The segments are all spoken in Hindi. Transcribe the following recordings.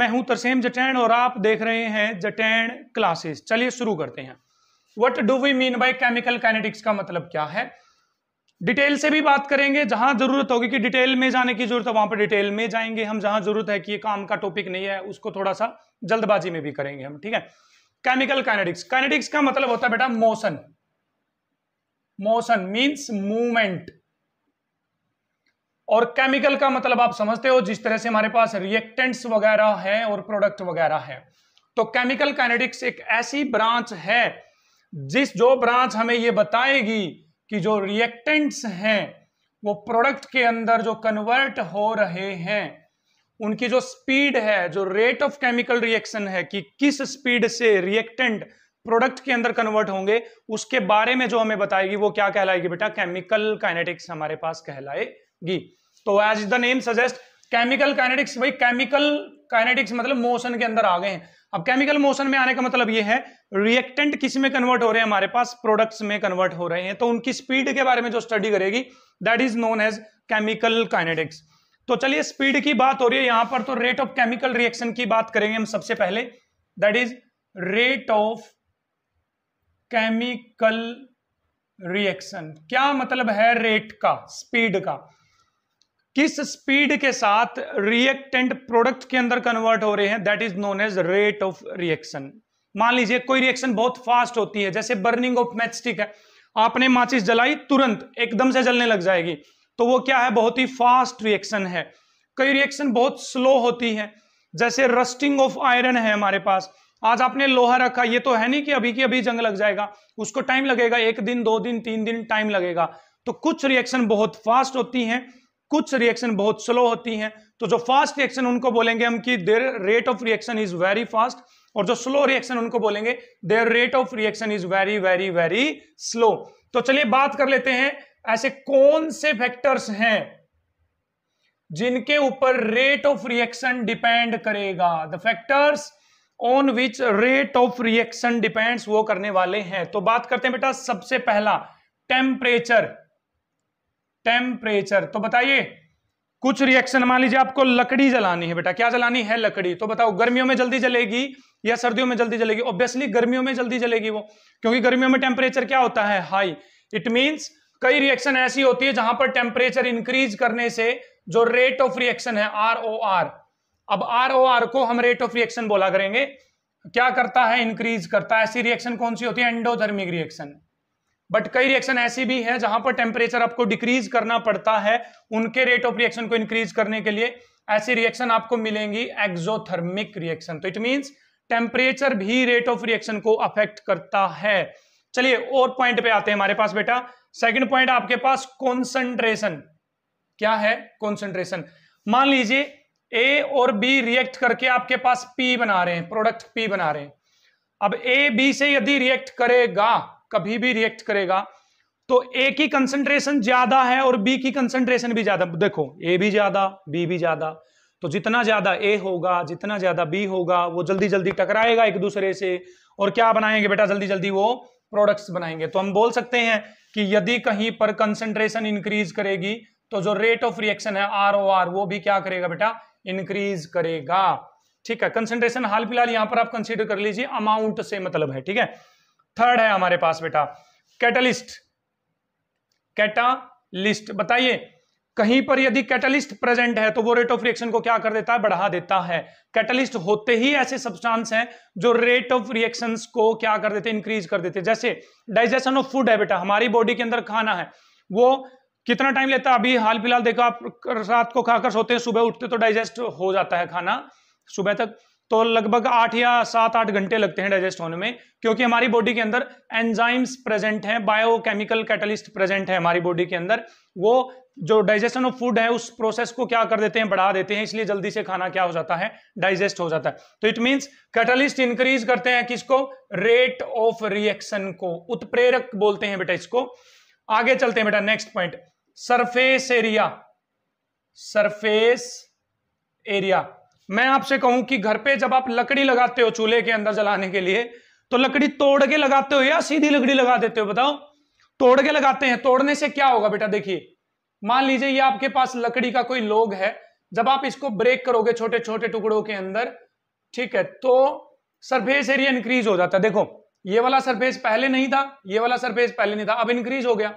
मैं हूं तरसेम जटैन और आप देख रहे हैं जटैन क्लासेस चलिए शुरू करते हैं what do we mean by chemical kinetics का मतलब क्या है डिटेल से भी बात करेंगे जहां जरूरत होगी कि डिटेल में जाने की जरूरत है वहां पर डिटेल में जाएंगे हम जहां जरूरत है कि ये काम का टॉपिक नहीं है उसको थोड़ा सा जल्दबाजी में भी करेंगे हम ठीक है केमिकल काइनेटिक्स काइनेटिक्स का मतलब होता है बेटा मोशन मोशन मीन्स मूवमेंट और केमिकल का मतलब आप समझते हो जिस तरह से हमारे पास रिएक्टेंट्स वगैरह हैं और प्रोडक्ट वगैरह है तो केमिकल काइनेटिक्स एक ऐसी ब्रांच है जिस जो ब्रांच हमें ये बताएगी कि जो रिएक्टेंट्स हैं वो प्रोडक्ट के अंदर जो कन्वर्ट हो रहे हैं उनकी जो स्पीड है जो रेट ऑफ केमिकल रिएक्शन है कि किस स्पीड से रिएक्टेंट प्रोडक्ट के अंदर कन्वर्ट होंगे उसके बारे में जो हमें बताएगी वो क्या कहलाएगी बेटा केमिकल काइनेटिक्स हमारे पास कहलाए गी तो as the name suggest chemical kinetics भाई केमिकल काइनेटिक्स मतलब मोशन के अंदर आ गए हैं अब केमिकल मोशन में आने का मतलब ये है रिएक्टेंट किस में कन्वर्ट हो रहे हैं हमारे पास प्रोडक्ट्स में कन्वर्ट हो रहे हैं तो उनकी स्पीड के बारे में जो स्टडी करेगी that is known as chemical kinetics तो चलिए स्पीड की बात हो रही है यहां पर तो रेट ऑफ केमिकल रिएक्शन की बात करेंगे हम सबसे पहले that is rate of chemical reaction क्या मतलब है रेट का स्पीड का किस स्पीड के साथ रिएक्टेंट प्रोडक्ट के अंदर कन्वर्ट हो रहे हैं that is known as rate of reaction मान लीजिए कोई रिएक्शन बहुत फास्ट होती है जैसे बर्निंग ऑफ मैचस्टिक है आपने माचिस जलाई तुरंत एकदम से जलने लग जाएगी तो वो क्या है बहुत ही फास्ट रिएक्शन है कई रिएक्शन बहुत स्लो होती है जैसे रस्टिंग ऑफ आयरन है हमारे पास आज आपने लोहा रखा ये तो है नहीं कि अभी की अभी जंग लग जाएगा उसको टाइम लगेगा एक दिन दो दिन तीन दिन टाइम लगेगा तो कुछ रिएक्शन बहुत फास्ट होती हैं कुछ रिएक्शन बहुत स्लो होती हैं तो जो फास्ट रिएक्शन उनको बोलेंगे हम कि their rate of reaction is very fast और जो स्लो रिएक्शन उनको बोलेंगे their rate of reaction is very very very slow तो चलिए बात कर लेते हैं ऐसे कौन से फैक्टर्स हैं जिनके ऊपर रेट ऑफ रिएक्शन डिपेंड करेगा the factors on which rate of reaction depends वो करने वाले हैं तो बात करते हैं बेटा सबसे पहला टेम्परेचर टेम्परेचर तो बताइए कुछ रिएक्शन मान लीजिए आपको लकड़ी जलानी है बेटा क्या जलानी है लकड़ी तो बताओ गर्मियों में जल्दी जलेगी या सर्दियों में जल्दी जलेगी ऑब्वियसली गर्मियों में जल्दी जलेगी वो क्योंकि गर्मियों में टेम्परेचर क्या होता है हाई इट मीन्स कई रिएक्शन ऐसी होती है जहां पर टेम्परेचर इंक्रीज करने से जो रेट ऑफ रिएक्शन है आर ओ आर अब आर ओ आर को हम रेट ऑफ रिएक्शन बोला करेंगे क्या करता है इंक्रीज करता है ऐसी रिएक्शन कौन सी होती है एंडोधर्मिक रिएक्शन बट कई रिएक्शन ऐसी भी है जहां पर टेम्परेचर आपको डिक्रीज करना पड़ता है उनके रेट ऑफ रिएक्शन को इंक्रीज करने के लिए ऐसी रिएक्शन आपको मिलेंगी एक्जोथर्मिक रिएक्शन तो इट मीन्स टेम्परेचर भी रेट ऑफ रिएक्शन को अफेक्ट करता है चलिए और पॉइंट पे आते हैं हमारे पास बेटा सेकेंड पॉइंट आपके पास कॉन्सेंट्रेशन क्या है कॉन्सेंट्रेशन मान लीजिए ए और बी रिएक्ट करके आपके पास पी बना रहे हैं प्रोडक्ट पी बना रहे हैं अब ए बी से यदि रिएक्ट करेगा कभी भी रिएक्ट करेगा तो ए की कंसंट्रेशन ज्यादा है और बी की कंसंट्रेशन भी ज्यादा देखो ए भी ज्यादा बी भी ज्यादा तो जितना ज्यादा ए होगा जितना ज्यादा बी होगा वो जल्दी जल्दी टकराएगा एक दूसरे से और क्या बनाएंगे बेटा जल्दी जल्दी वो प्रोडक्ट्स बनाएंगे तो हम बोल सकते हैं कि यदि कहीं पर कंसंट्रेशन इंक्रीज करेगी तो जो रेट ऑफ रिएक्शन है आर ओ आर वो भी क्या करेगा बेटा इंक्रीज करेगा ठीक है कंसंट्रेशन हाल फिलहाल यहां पर आप कंसिडर कर लीजिए अमाउंट से मतलब है ठीक है थर्ड है हमारे पास बेटा कैटलिस्ट कैटालिस्ट बताइए कहीं पर यदि कैटलिस्ट प्रेजेंट है तो वो रेट ऑफ रिएक्शन को क्या कर देता है बढ़ा देता है कैटलिस्ट होते ही ऐसे सब्सटेंस हैं जो रेट ऑफ रिएक्शंस को क्या कर देते हैं इंक्रीज कर देते हैं जैसे डाइजेशन ऑफ फूड है बेटा हमारी बॉडी के अंदर खाना है वो कितना टाइम लेता है अभी हाल फिलहाल देखो आप रात को खाकर सोते हैं सुबह उठते तो डाइजेस्ट हो जाता है खाना सुबह तक तो लगभग आठ या सात आठ घंटे लगते हैं डाइजेस्ट होने में क्योंकि हमारी बॉडी के अंदर एंजाइम्स प्रेजेंट हैं बायोकेमिकल कैटलिस्ट प्रेजेंट है हमारी बॉडी के अंदर वो जो डाइजेशन ऑफ फूड है उस प्रोसेस को क्या कर देते हैं बढ़ा देते हैं इसलिए जल्दी से खाना क्या हो जाता है डाइजेस्ट हो जाता है तो इट मीन्स कैटलिस्ट इंक्रीज करते हैं किसको रेट ऑफ रिएक्शन को उत्प्रेरक बोलते हैं बेटा इसको आगे चलते हैं बेटा next point surface area surface area मैं आपसे कहूं कि घर पे जब आप लकड़ी लगाते हो चूल्हे के अंदर जलाने के लिए तो लकड़ी तोड़ के लगाते हो या सीधी लकड़ी लगा देते हो बताओ तोड़ के लगाते हैं तोड़ने से क्या होगा बेटा देखिए मान लीजिए ये आपके पास लकड़ी का कोई लोग है जब आप इसको ब्रेक करोगे छोटे छोटे टुकड़ों के अंदर ठीक है तो सरफेस एरिया इंक्रीज हो जाता है देखो ये वाला सरफेस पहले नहीं था ये वाला सरफेस पहले नहीं था अब इंक्रीज हो गया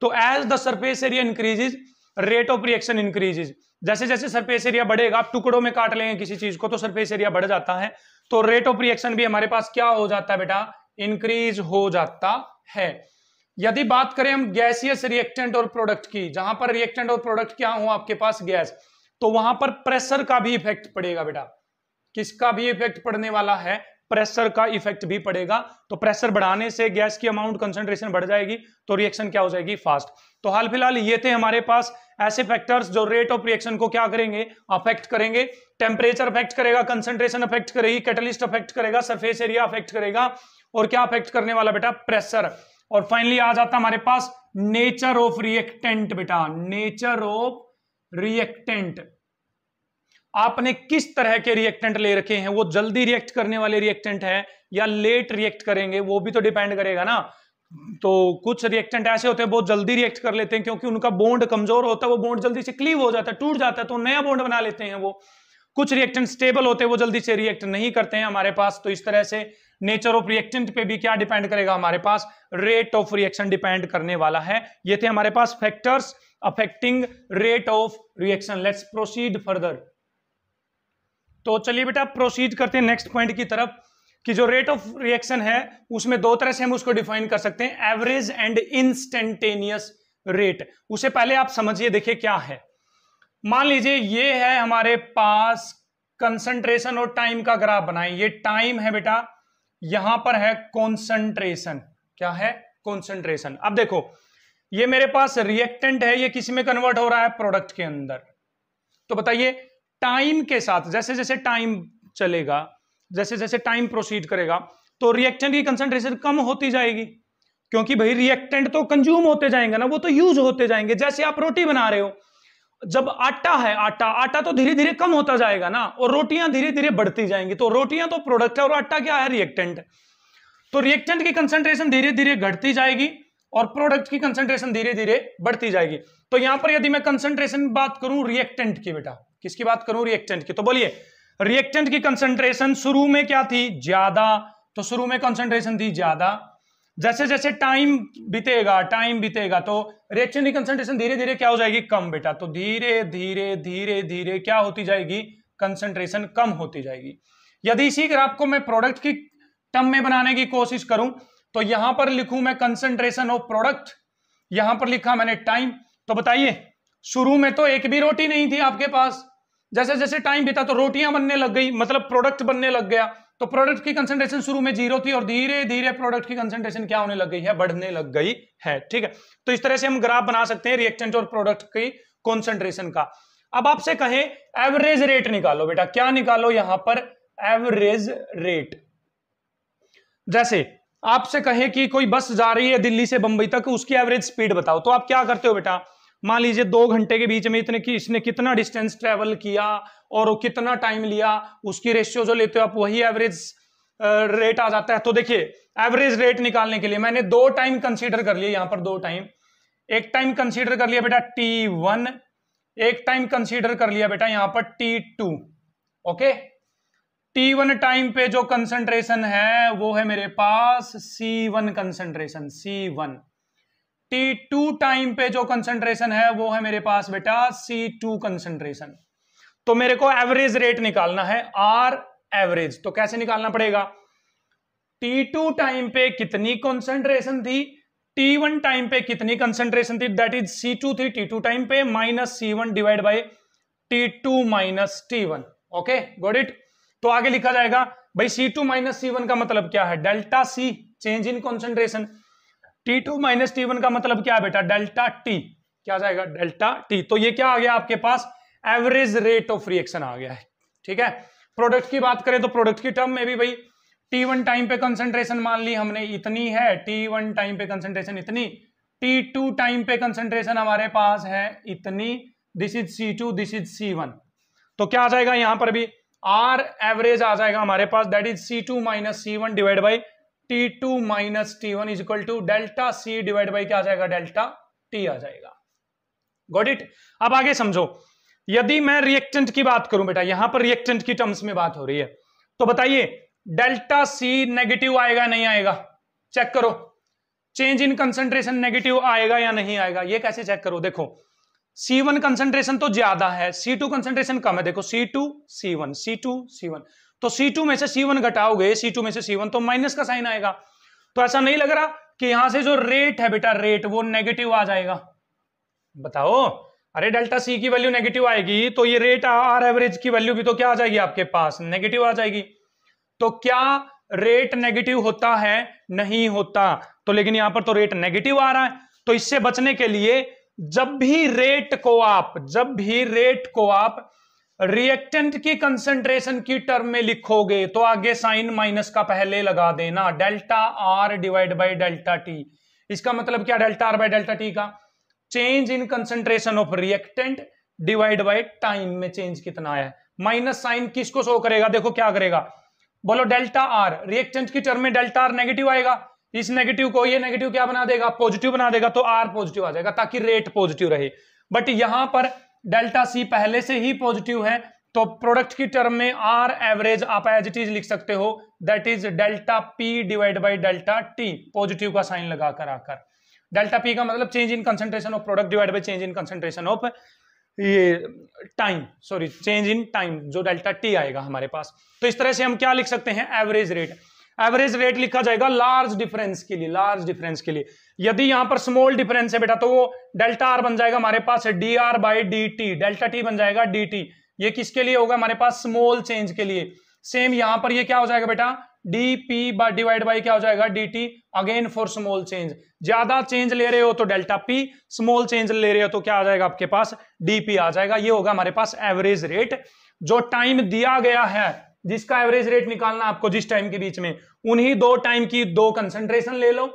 तो as the surface area increases rate of reaction increases जैसे जैसे सरफेस एरिया बढ़ेगा आप टुकड़ों में काट लेंगे किसी चीज को तो सरफेस एरिया बढ़ जाता है तो रेट ऑफ रिएक्शन भी हमारे पास क्या हो जाता है बेटा इंक्रीज हो जाता है यदि बात करें हम गैसियस रिएक्टेंट और प्रोडक्ट की जहां पर रिएक्टेंट और प्रोडक्ट क्या हो आपके पास गैस तो वहां पर प्रेशर का भी इफेक्ट पड़ेगा बेटा किसका भी इफेक्ट पड़ने वाला है प्रेशर का इफेक्ट भी पड़ेगा तो प्रेशर बढ़ाने से गैस की अमाउंट कंसेंट्रेशन बढ़ जाएगी तो रिएक्शन क्या हो जाएगी फास्ट तो हाल फिलहाल ये थे हमारे पास ऐसे फैक्टर्स जो रेट ऑफ रिएक्शन को क्या करेंगे अफेक्ट करेंगे टेम्परेचर अफेक्ट करेगा कंसेंट्रेशन अफेक्ट करेगी कैटलिस्ट अफेक्ट करेगा सरफेस एरिया अफेक्ट करेगा और क्या अफेक्ट करने वाला बेटा प्रेशर और फाइनली आ जाता हमारे पास नेचर ऑफ रिएक्टेंट बेटा नेचर ऑफ रिएक्टेंट आपने किस तरह के रिएक्टेंट ले रखे हैं वो जल्दी रिएक्ट करने वाले रिएक्टेंट है या लेट रिएक्ट करेंगे वो भी तो डिपेंड करेगा ना तो कुछ रिएक्टेंट ऐसे होते हैं बहुत जल्दी रिएक्ट कर लेते हैं क्योंकि उनका बॉन्ड कमजोर होता है वो बॉन्ड जल्दी से क्लीव हो जाता है टूट जाता है तो नया बॉन्ड बना लेते हैं वो कुछ रिएक्टेंट स्टेबल होते हैं वो जल्दी से रिएक्ट नहीं करते हैं हमारे पास तो इस तरह से नेचर ऑफ रिएक्टेंट पे भी क्या डिपेंड करेगा हमारे पास रेट ऑफ रिएक्शन डिपेंड करने वाला है ये थे हमारे पास factors affecting rate of reaction let's proceed further तो चलिए बेटा प्रोसीड करते हैं नेक्स्ट पॉइंट की तरफ कि जो रेट ऑफ रिएक्शन है उसमें दो तरह से हम उसको डिफाइन कर सकते हैं एवरेज एंड इंस्टेंटेनियस रेट उसे पहले आप समझिए देखिए क्या है मान लीजिए ये है हमारे पास कंसंट्रेशन और टाइम का ग्राफ बनाए ये टाइम है बेटा यहां पर है कॉन्सेंट्रेशन क्या है कॉन्सेंट्रेशन अब देखो ये मेरे पास रिएक्टेंट है ये किसी में कन्वर्ट हो रहा है प्रोडक्ट के अंदर तो बताइए टाइम के साथ जैसे जैसे टाइम चलेगा जैसे जैसे टाइम प्रोसीड करेगा तो रिएक्टेंट की कंसेंट्रेशन कम होती जाएगी क्योंकि भाई रिएक्टेंट तो कंज्यूम होते जाएंगे ना वो तो यूज होते जाएंगे जैसे आप रोटी बना रहे हो जब आटा है आटा आटा तो धीरे धीरे कम होता जाएगा ना और रोटियां धीरे धीरे बढ़ती जाएंगी तो रोटियां तो प्रोडक्ट है और आटा क्या है रिएक्टेंट तो रिएक्टेंट की कंसेंट्रेशन धीरे धीरे घटती जाएगी और प्रोडक्ट की कंसेंट्रेशन धीरे धीरे बढ़ती जाएगी तो यहां पर यदि मैं कंसेंट्रेशन बात करूं रिएक्टेंट की बेटा किसकी बात करूं रिएक्टेंट की तो बोलिए रिएक्टेंट की कंसंट्रेशन शुरू में क्या थी ज्यादा तो शुरू में कंसंट्रेशन थी ज्यादा जैसे जैसे टाइम बीतेगा टाइम बीतेगा तो रिएक्शन की कंसंट्रेशन धीरे धीरे क्या हो जाएगी कम बेटा तो धीरे धीरे धीरे धीरे क्या होती जाएगी कंसंट्रेशन कम होती जाएगी यदि इसी अगर आपको मैं प्रोडक्ट की टर्म में बनाने की कोशिश करूं तो यहां पर लिखूं मैं कंसंट्रेशन ऑफ प्रोडक्ट यहां पर लिखा मैंने टाइम तो बताइए शुरू में तो एक भी रोटी नहीं थी आपके पास जैसे जैसे टाइम बीता तो रोटियां बनने लग गई मतलब प्रोडक्ट बनने लग गया तो प्रोडक्ट की कंसेंट्रेशन शुरू में जीरो थी और धीरे धीरे प्रोडक्ट की कंसेंट्रेशन क्या होने लग गई है बढ़ने लग गई है ठीक है तो इस तरह से हम ग्राफ बना सकते हैं रिएक्टेंट और प्रोडक्ट की कॉन्सेंट्रेशन का अब आपसे कहें एवरेज रेट निकालो बेटा क्या निकालो यहां पर एवरेज रेट जैसे आपसे कहे कि कोई बस जा रही है दिल्ली से बंबई तक उसकी एवरेज स्पीड बताओ तो आप क्या करते हो बेटा मान लीजिए दो घंटे के बीच में इतने कि इसने कितना डिस्टेंस ट्रेवल किया और कितना टाइम लिया उसकी रेशियो जो लेते हो आप वही एवरेज रेट आ जाता है तो देखिए एवरेज रेट निकालने के लिए मैंने दो टाइम कंसीडर कर लिए यहां पर दो टाइम एक टाइम कंसीडर कर लिया बेटा टी वन एक टाइम कंसीडर कर लिया बेटा यहां पर T two okay T one time पे जो कंसंट्रेशन है वो है मेरे पास C one concentration C one T two time पे जो कंसेंट्रेशन है वो है मेरे पास बेटा सी टू कंसेंट्रेशन तो मेरे को एवरेज रेट निकालना है आर एवरेज तो कैसे निकालना पड़ेगा टी टू टाइम पे कितनी कंसेंट्रेशन थी टी वन टाइम पे कितनी कंसेंट्रेशन थी दैट इज सी टू थी टी टू टाइम पे minus C one divide by T two minus T one okay got it तो आगे लिखा जाएगा भाई C two minus C one का मतलब क्या है delta C change in concentration T two minus T one का मतलब क्या है बेटा डेल्टा टी क्या जाएगा डेल्टा टी तो ये क्या आ गया आपके पास एवरेज रेट ऑफ रिएक्शन आ गया है ठीक है प्रोडक्ट की बात करें तो प्रोडक्ट की टर्म में भी भाई टी वन टाइम पे कंसेंट्रेशन मान ली हमने इतनी है टी वन टाइम पे कंसेंट्रेशन इतनी टी टू टाइम पे कंसेंट्रेशन हमारे पास है इतनी this is C two this is C one तो क्या आ जाएगा यहां पर भी आर एवरेज आ जाएगा हमारे पास that is C two minus C one divide by T two minus T one is equal to delta C divide by क्या आ जाएगा डेल्टा टी आ जाएगा गॉट इट अब आगे समझो यदि मैं रिएक्टेंट की बात करूं बेटा यहां पर रिएक्टेंट की टर्म्स में बात हो रही है तो बताइए डेल्टा सी नेगेटिव आएगा नहीं आएगा चेक करो चेंज इन कंसंट्रेशन नेगेटिव आएगा या नहीं आएगा ये कैसे चेक करो देखो C1 कंसेंट्रेशन तो ज्यादा है C2 कंसेंट्रेशन कम है देखो C2 C1 C2 C1 तो C2 में से C1 घटाओगे C2 में से C1 तो माइनस का साइन आएगा तो ऐसा नहीं लग रहा कि यहां से जो रेट है बेटा रेट वो नेगेटिव आ जाएगा बताओ अरे डेल्टा सी की वैल्यू नेगेटिव आएगी तो ये रेट आर एवरेज की वैल्यू भी तो क्या आ जाएगी आपके पास नेगेटिव आ जाएगी तो क्या रेट नेगेटिव होता है नहीं होता तो लेकिन यहां पर तो रेट नेगेटिव आ रहा है तो इससे बचने के लिए जब भी रेट को आप जब भी रेट को आप रिएक्टेंट की कंसेंट्रेशन की टर्म में लिखोगे तो आगे साइन माइनस का पहले लगा देना delta R divide by delta T इसका मतलब क्या delta R by delta T का change in concentration of reactant divide by time में चेंज कितना आया है माइनस साइन किसको शो करेगा देखो क्या करेगा बोलो डेल्टा आर रिएक्टेंट की टर्म में डेल्टा आर नेगेटिव आएगा इस नेगेटिव को ये नेगेटिव क्या बना देगा पॉजिटिव बना देगा तो आर पॉजिटिव आ जाएगा ताकि रेट पॉजिटिव रहे बट यहां पर डेल्टा सी पहले से ही पॉजिटिव है तो प्रोडक्ट की टर्म में आर एवरेज आप एज इट इज लिख सकते हो that is delta P divide by delta T positive का साइन लगाकर आकर डेल्टा पी का मतलब change in concentration of product divide by change in concentration of ये time sorry change in time जो डेल्टा टी आएगा हमारे पास तो इस तरह से हम क्या लिख सकते हैं एवरेज रेट एवरेज रेट लिखा जाएगा लार्ज डिफरेंस के लिए लार्ज डिफरेंस के लिए यदि यहां पर स्मॉल डिफरेंस है बेटा तो वो डेल्टा आर बन जाएगा हमारे पास D R by D T delta T बन जाएगा डी टी ये किसके लिए होगा हमारे पास स्मॉल चेंज के लिए सेम यहां पर ये क्या हो जाएगा बेटा डी पी बा डिवाइड बाई क्या हो जाएगा D T again for small change ज्यादा चेंज ले रहे हो तो डेल्टा पी स्मॉल चेंज ले रहे हो तो क्या आ जाएगा आपके पास डी पी आ जाएगा ये होगा हमारे पास एवरेज रेट जो टाइम दिया गया है जिसका एवरेज रेट निकालना आपको जिस टाइम के बीच में उन्हीं दो टाइम की दो कंसंट्रेशन ले लो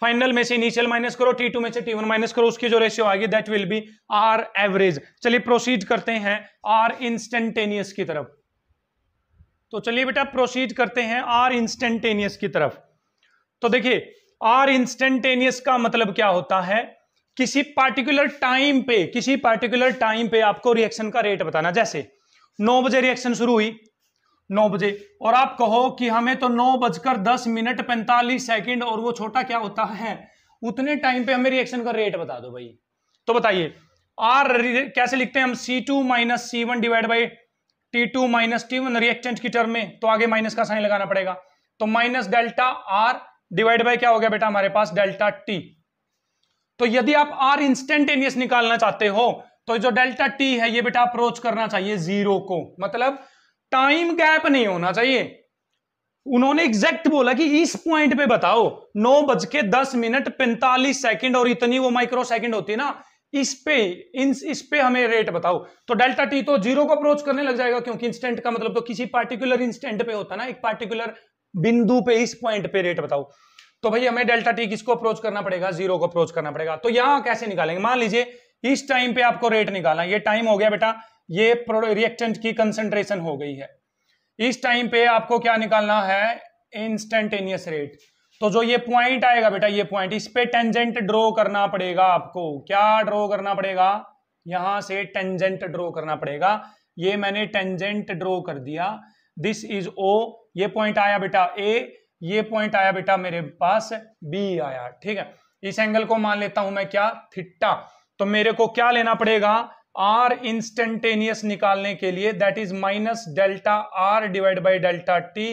फाइनल में से इनिशियल माइनस करो टी टू में से टी वन माइनस करो उसकी जो रेशियो आएगी that will be R average चलिए प्रोसीड करते हैं आर इंस्टेंटेनियस की तरफ तो चलिए बेटा प्रोसीड करते हैं आर इंस्टेंटेनियस की तरफ तो देखिए आर इंस्टेंटेनियस का मतलब क्या होता है किसी पार्टिकुलर टाइम पे किसी पार्टिकुलर टाइम पे आपको रिएक्शन का रेट बताना जैसे नौ बजे रिएक्शन शुरू हुई नौ बजे और आप कहो कि हमें तो नौ बजकर दस मिनट पैंतालीस सेकंड और वो छोटा क्या होता है उतने टाइम पे हमें रिएक्शन का रेट बता दो भाई तो बताइए आर कैसे लिखते हैं हम C two minus C one divide by T two minus T one reactant की टर्म में तो आगे माइनस का साइन लगाना पड़ेगा तो minus delta R divide by क्या हो गया बेटा हमारे पास डेल्टा टी तो यदि आप आर इंस्टेंटेनियस निकालना चाहते हो तो जो डेल्टा टी है ये बेटा अप्रोच करना चाहिए जीरो को मतलब टाइम गैप नहीं होना चाहिए उन्होंने एग्जैक्ट बोला कि इस पॉइंट पे बताओ नौ बज के दस मिनट पैंतालीस सेकंड और इतनी वो माइक्रो सेकंड होती है ना इस पे इन इस पे हमें रेट बताओ तो डेल्टा टी तो जीरो को अप्रोच करने लग जाएगा क्योंकि इंस्टेंट का मतलब तो किसी पार्टिकुलर इंस्टेंट पे होता ना एक पार्टिकुलर बिंदु पे इस पॉइंट पे रेट बताओ तो भाई हमें डेल्टा टी किसको अप्रोच करना पड़ेगा जीरो को अप्रोच करना पड़ेगा तो यहां कैसे निकालेंगे मान लीजिए इस टाइम पे आपको रेट निकालना ये टाइम हो गया बेटा ये रिएक्टेंट की कंसेंट्रेशन हो गई है इस टाइम पे आपको क्या निकालना है इंस्टेंटेनियस रेट तो जो ये पॉइंट आएगा बेटा ये पॉइंट इस पे टेंजेंट ड्रॉ करना पड़ेगा आपको क्या ड्रॉ करना पड़ेगा यहां से टेंजेंट ड्रॉ करना पड़ेगा ये मैंने टेंजेंट ड्रॉ कर दिया दिस इज ओ ये पॉइंट आया बेटा ए ये पॉइंट आया बेटा मेरे पास बी आया ठीक है इस एंगल को मान लेता हूं मैं क्या थिट्टा तो मेरे को क्या लेना पड़ेगा आर इंस्टेंटेनियस निकालने के लिए that is minus delta R divide by delta T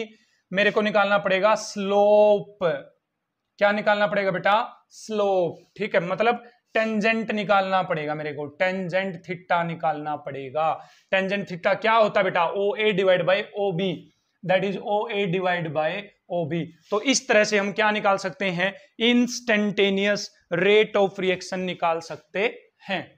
मेरे को निकालना पड़ेगा स्लोप क्या निकालना पड़ेगा बेटा स्लोप ठीक है मतलब टेंजेंट निकालना पड़ेगा मेरे को टेंजेंट थिट्टा निकालना पड़ेगा टेंजेंट थिट्टा क्या होता है बेटा O A divide by O B that is O A divide by O B तो इस तरह से हम क्या निकाल सकते हैं इंस्टेंटेनियस रेट ऑफ रिएक्शन निकाल सकते हैं